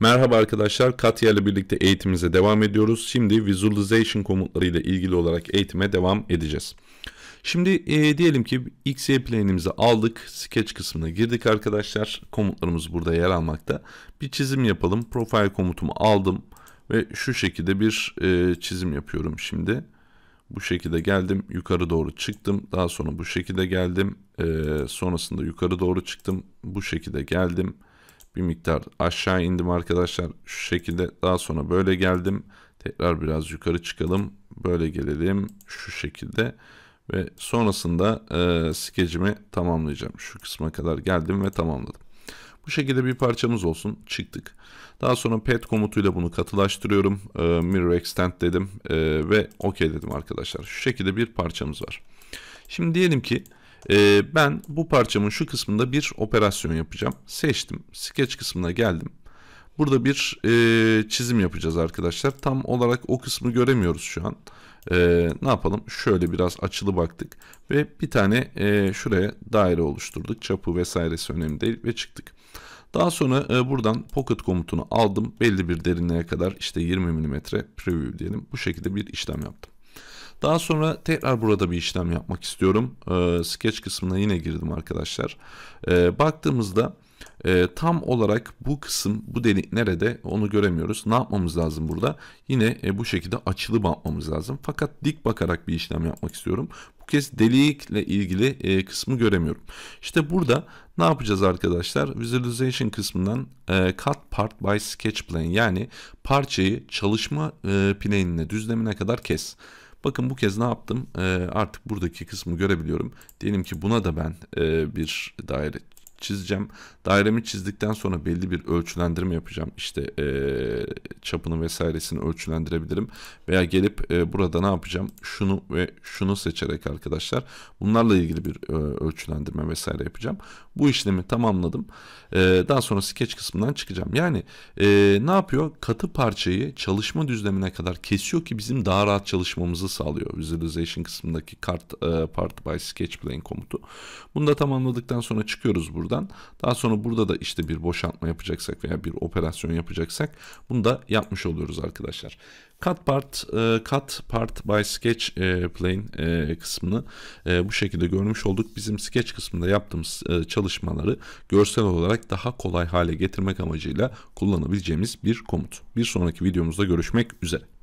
Merhaba arkadaşlar, Katya ile birlikte eğitimimize devam ediyoruz. Şimdi visualization komutları ile ilgili olarak eğitime devam edeceğiz. Şimdi e, diyelim ki XY planeimizi aldık, sketch kısmına girdik arkadaşlar. Komutlarımız burada yer almakta. Bir çizim yapalım. Profile komutumu aldım ve şu şekilde bir e, çizim yapıyorum şimdi. Bu şekilde geldim, yukarı doğru çıktım. Daha sonra bu şekilde geldim. E, sonrasında yukarı doğru çıktım. Bu şekilde geldim bir miktar aşağı indim arkadaşlar. Şu şekilde daha sonra böyle geldim. Tekrar biraz yukarı çıkalım. Böyle gelelim şu şekilde. Ve sonrasında e, skecimi tamamlayacağım. Şu kısma kadar geldim ve tamamladım. Bu şekilde bir parçamız olsun. Çıktık. Daha sonra pet komutuyla bunu katılaştırıyorum. E, mirror extend dedim. E, ve OK dedim arkadaşlar. Şu şekilde bir parçamız var. Şimdi diyelim ki ee, ben bu parçamın şu kısmında bir operasyon yapacağım. Seçtim. Sketch kısmına geldim. Burada bir e, çizim yapacağız arkadaşlar. Tam olarak o kısmı göremiyoruz şu an. E, ne yapalım? Şöyle biraz açılı baktık. Ve bir tane e, şuraya daire oluşturduk. Çapı vesairesi önemli değil ve çıktık. Daha sonra e, buradan pocket komutunu aldım. Belli bir derinliğe kadar işte 20 mm preview diyelim. Bu şekilde bir işlem yaptım. Daha sonra tekrar burada bir işlem yapmak istiyorum. E, ee, sketch kısmına yine girdim arkadaşlar. E, baktığımızda e, tam olarak bu kısım, bu delik nerede onu göremiyoruz. Ne yapmamız lazım burada? Yine e, bu şekilde açılı bakmamız lazım. Fakat dik bakarak bir işlem yapmak istiyorum. Bu kez delikle ilgili e, kısmı göremiyorum. İşte burada ne yapacağız arkadaşlar? Visualization kısmından e, Cut Part by Sketch Plane yani parçayı çalışma e, plane'ine, düzlemine kadar kes. Bakın bu kez ne yaptım? E, artık buradaki kısmı görebiliyorum. Diyelim ki buna da ben e, bir daire çizeceğim. Dairemi çizdikten sonra belli bir ölçülendirme yapacağım. İşte e, çapını vesairesini ölçülendirebilirim. Veya gelip e, burada ne yapacağım? Şunu ve şunu seçerek arkadaşlar bunlarla ilgili bir e, ölçülendirme vesaire yapacağım. Bu işlemi tamamladım. E, daha sonra sketch kısmından çıkacağım. Yani e, ne yapıyor? Katı parçayı çalışma düzlemine kadar kesiyor ki bizim daha rahat çalışmamızı sağlıyor. Visualization kısmındaki kart e, part by sketch plane komutu. Bunu da tamamladıktan sonra çıkıyoruz burada buradan. Daha sonra burada da işte bir boşaltma yapacaksak veya bir operasyon yapacaksak bunu da yapmış oluyoruz arkadaşlar. Cut part, e, cut part by sketch e, plane e, kısmını e, bu şekilde görmüş olduk. Bizim sketch kısmında yaptığımız çalışmaları görsel olarak daha kolay hale getirmek amacıyla kullanabileceğimiz bir komut. Bir sonraki videomuzda görüşmek üzere.